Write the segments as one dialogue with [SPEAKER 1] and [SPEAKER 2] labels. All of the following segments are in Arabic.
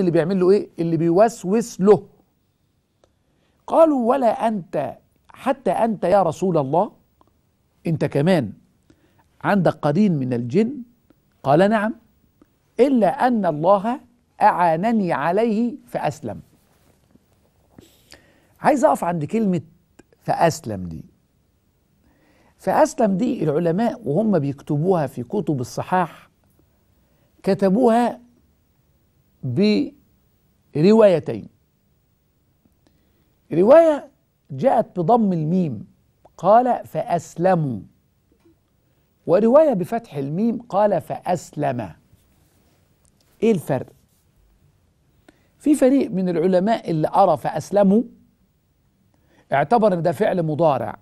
[SPEAKER 1] اللي بيعمل له ايه اللي بيوسوس له قالوا ولا انت حتى انت يا رسول الله انت كمان عندك قرين من الجن قال نعم الا ان الله اعانني عليه فاسلم عايز اقف عند كلمه فاسلم دي فاسلم دي العلماء وهم بيكتبوها في كتب الصحاح كتبوها بروايتين رواية جاءت بضم الميم قال فأسلموا ورواية بفتح الميم قال فأسلم إيه الفرق؟ في فريق من العلماء اللي أرى فأسلموا اعتبر ان ده فعل مضارع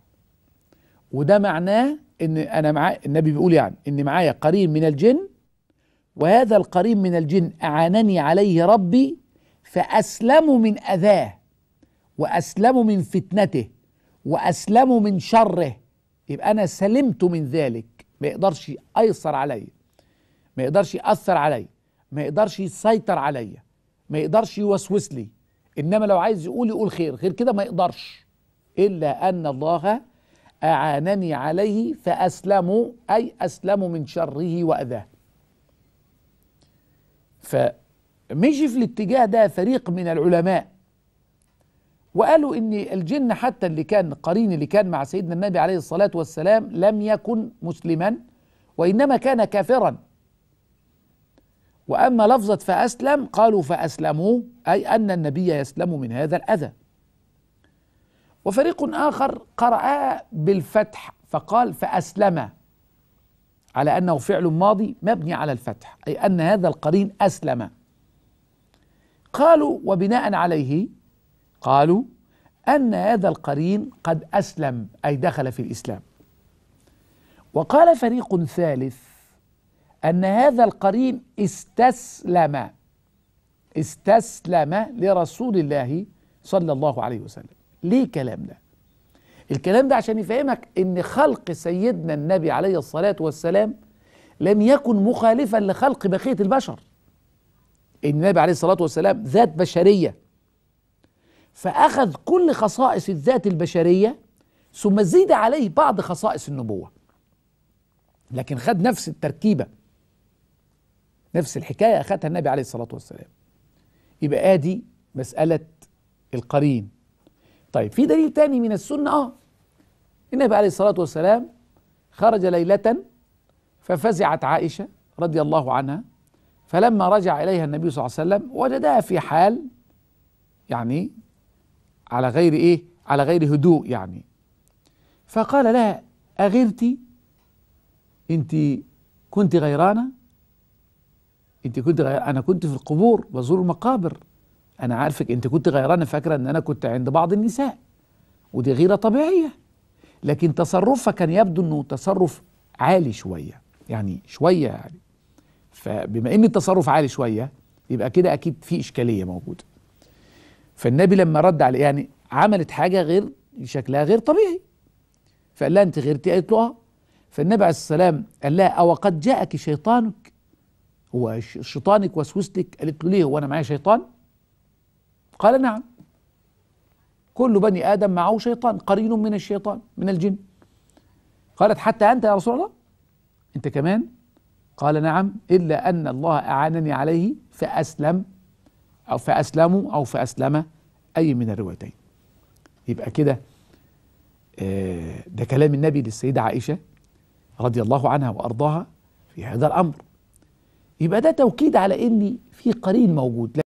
[SPEAKER 1] وده معناه ان انا معاه النبي بيقول يعني ان معايا قرين من الجن وهذا القريب من الجن أعانني عليه ربي فأسلم من أذاه وأسلم من فتنته وأسلم من شره يبقى أنا سلمت من ذلك ما يقدرش أيسر عليا ما يقدرش يأثر عليا ما يقدرش يسيطر عليا ما يقدرش يوسوس لي إنما لو عايز يقول يقول خير غير كده ما يقدرش إلا أن الله أعانني عليه فأسلم أي أسلم من شره وأذاه فمشي في الاتجاه ده فريق من العلماء وقالوا ان الجن حتى اللي كان قرين اللي كان مع سيدنا النبي عليه الصلاة والسلام لم يكن مسلما وإنما كان كافرا وأما لفظة فأسلم قالوا فأسلموا أي أن النبي يسلم من هذا الأذى وفريق آخر قرأ بالفتح فقال فأسلم على أنه فعل ماضي مبني على الفتح أي أن هذا القرين أسلم قالوا وبناء عليه قالوا أن هذا القرين قد أسلم أي دخل في الإسلام وقال فريق ثالث أن هذا القرين استسلم استسلم لرسول الله صلى الله عليه وسلم ليه كلام ده الكلام ده عشان يفهمك ان خلق سيدنا النبي عليه الصلاة والسلام لم يكن مخالفا لخلق بقية البشر النبي عليه الصلاة والسلام ذات بشرية فأخذ كل خصائص الذات البشرية ثم زيد عليه بعض خصائص النبوة لكن خد نفس التركيبة نفس الحكاية أخذها النبي عليه الصلاة والسلام يبقى آدي مسألة القرين طيب في دليل تاني من السنة اه النبي عليه الصلاة والسلام خرج ليلة ففزعت عائشة رضي الله عنها فلما رجع إليها النبي صلى الله عليه وسلم وجدها في حال يعني على غير إيه على غير هدوء يعني فقال لها أغرتي أنت كنت غيرانة أنت كنت غير أنا كنت في القبور بزور المقابر أنا عارفك أنت كنت غيرانة فاكرة أن أنا كنت عند بعض النساء ودي غيرة طبيعية لكن تصرفها كان يبدو انه تصرف عالي شويه يعني شويه يعني فبما ان التصرف عالي شويه يبقى كده اكيد في اشكاليه موجوده فالنبي لما رد على يعني عملت حاجه غير شكلها غير طبيعي فقال لها انت غيرتي قالت له اه فالنبي عليه السلام قال لها او قد جاءك شيطانك هو شيطانك وسوس قالت له ليه هو انا معايا شيطان قال نعم كل بني آدم معه شيطان قرين من الشيطان من الجن قالت حتى أنت يا رسول الله أنت كمان قال نعم إلا أن الله أعانني عليه فأسلم أو فأسلموا أو فأسلم أي من الروايتين يبقى كده آه، ده كلام النبي للسيدة عائشة رضي الله عنها وأرضاها في هذا الأمر يبقى ده توكيد على ان في قرين موجود